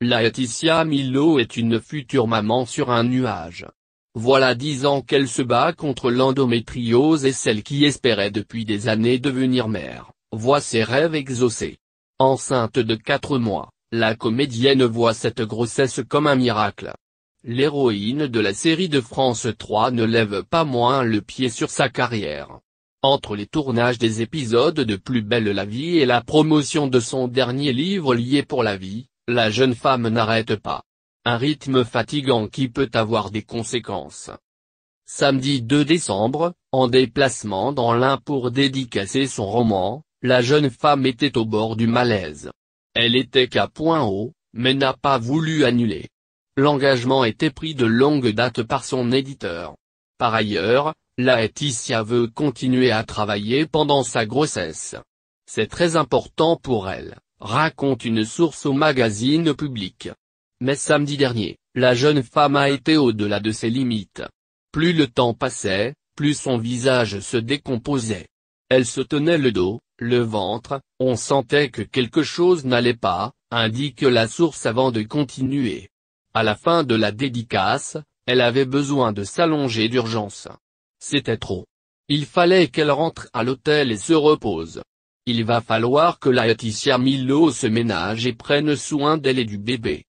Laetitia Milo est une future maman sur un nuage. Voilà dix ans qu'elle se bat contre l'endométriose et celle qui espérait depuis des années devenir mère, voit ses rêves exaucés. Enceinte de quatre mois, la comédienne voit cette grossesse comme un miracle. L'héroïne de la série de France 3 ne lève pas moins le pied sur sa carrière. Entre les tournages des épisodes de Plus belle la vie et la promotion de son dernier livre Lié pour la vie, la jeune femme n'arrête pas. Un rythme fatigant qui peut avoir des conséquences. Samedi 2 décembre, en déplacement dans l'un pour dédicacer son roman, la jeune femme était au bord du malaise. Elle était qu'à point haut, mais n'a pas voulu annuler. L'engagement était pris de longue date par son éditeur. Par ailleurs, Laetitia veut continuer à travailler pendant sa grossesse. C'est très important pour elle raconte une source au magazine public. Mais samedi dernier, la jeune femme a été au-delà de ses limites. Plus le temps passait, plus son visage se décomposait. Elle se tenait le dos, le ventre, on sentait que quelque chose n'allait pas, indique la source avant de continuer. À la fin de la dédicace, elle avait besoin de s'allonger d'urgence. C'était trop. Il fallait qu'elle rentre à l'hôtel et se repose. Il va falloir que Laetitia Milo se ménage et prenne soin d'elle et du bébé.